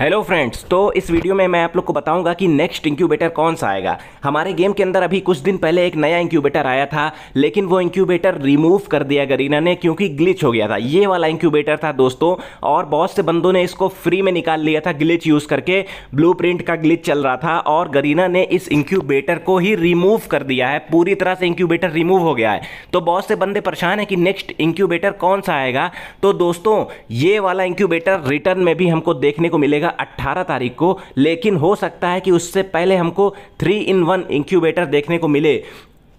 hello friends तो इस video में मैं आप लोग को बताऊंगा कि नेक्स्ट इंक्यूबेटर कौन सा आएगा हमारे गेम के अंदर अभी कुछ दिन पहले एक नया इंक्यूबेटर आया था लेकिन वो इंक्यूबेटर रिमूव कर दिया गरीना ने क्योंकि ग्लिच हो गया था ये वाला इंक्यूबेटर था दोस्तों और बहुत से बंदों ने इसको फ्री में निकाल लिया था ग्लिच यूज़ करके ब्लू का ग्लिच चल रहा था और गरीना ने इस इंक्यूबेटर को ही रिमूव कर दिया है पूरी तरह से इंक्यूबेटर रिमूव हो गया है तो बहुत से बंदे परेशान हैं कि नेक्स्ट इंक्यूबेटर कौन सा आएगा तो दोस्तों ये वाला इंक्यूबेटर रिटर्न में भी हमको देखने को मिलेगा रहेगा 18 तारीख को लेकिन हो सकता है कि उससे पहले हमको थ्री इन वन इंक्यूबेटर देखने को मिले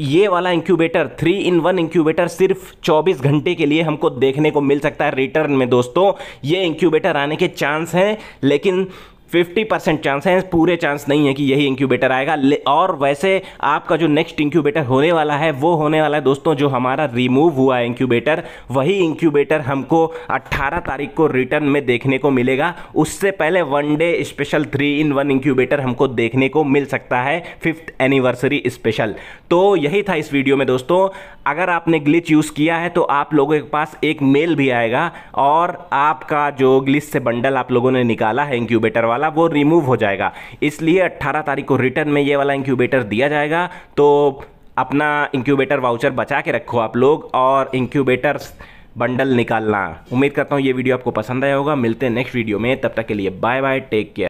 ये वाला incubator three in one incubator सिर्फ 24 घंटे के लिए हमको देखने को मिल सकता है रिटर्न में दोस्तों ये इंक्यूबेटर आने के चांस हैं लेकिन फिफ्टी परसेंट चांस है पूरे चांस नहीं है कि यही इंक्यूबेटर आएगा और वैसे आपका जो नेक्स्ट इंक्यूबेटर होने वाला है वो होने वाला है दोस्तों जो हमारा रिमूव हुआ है इंक्यूबेटर वही इंक्यूबेटर हमको 18 तारीख को रिटर्न में देखने को मिलेगा उससे पहले one day special three in one incubator हमको देखने को मिल सकता है फिफ्थ एनिवर्सरी स्पेशल तो यही था इस वीडियो में दोस्तों अगर आपने ग्लिच यूज़ किया है तो आप लोगों के पास एक मेल भी आएगा और आपका जो ग्लिच से बंडल आप लोगों ने निकाला है इंक्यूबेटर वाला वाला वो रिमूव हो जाएगा इसलिए अट्ठारह तारीख को रिटर्न में ये वाला इंक्यूबेटर दिया जाएगा तो अपना इंक्यूबेटर वाउचर बचा के रखो आप लोग और इंक्यूबेटर बंडल निकालना उम्मीद करता हूँ ये वीडियो आपको पसंद आया होगा मिलते हैं नेक्स्ट वीडियो में तब तक के लिए बाय बाय टेक केयर